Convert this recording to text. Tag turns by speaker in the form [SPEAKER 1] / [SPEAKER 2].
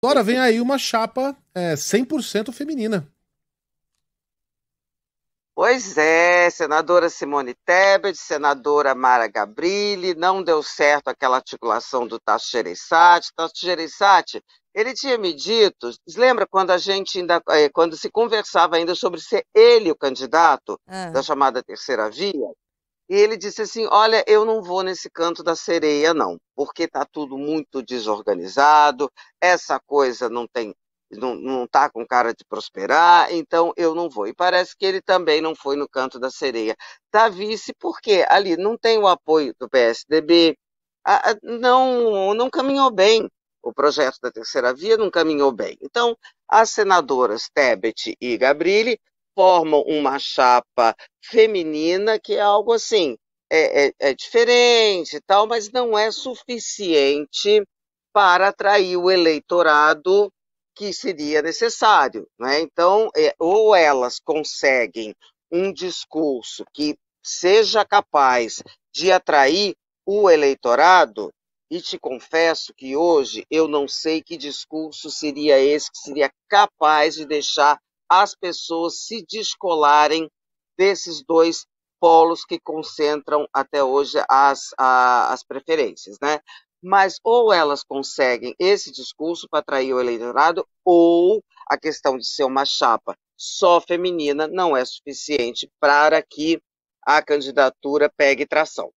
[SPEAKER 1] Agora vem aí uma chapa é, 100% feminina. Pois é, senadora Simone Tebet, senadora Mara Gabrilli, não deu certo aquela articulação do Tasso Gereissati. Tasso Gereissati, ele tinha me dito, lembra quando a gente ainda, é, quando se conversava ainda sobre ser ele o candidato ah. da chamada terceira via? E ele disse assim: Olha, eu não vou nesse canto da sereia, não, porque está tudo muito desorganizado, essa coisa não tem. Não, está com cara de prosperar, então eu não vou. E parece que ele também não foi no canto da sereia. Da vice porque ali não tem o apoio do PSDB, não, não caminhou bem. O projeto da terceira via não caminhou bem. Então, as senadoras Tebet e Gabrilli formam uma chapa feminina que é algo assim, é, é, é diferente e tal, mas não é suficiente para atrair o eleitorado que seria necessário. Né? Então, é, ou elas conseguem um discurso que seja capaz de atrair o eleitorado, e te confesso que hoje eu não sei que discurso seria esse que seria capaz de deixar as pessoas se descolarem desses dois polos que concentram até hoje as, a, as preferências, né? Mas ou elas conseguem esse discurso para atrair o eleitorado, ou a questão de ser uma chapa só feminina não é suficiente para que a candidatura pegue tração.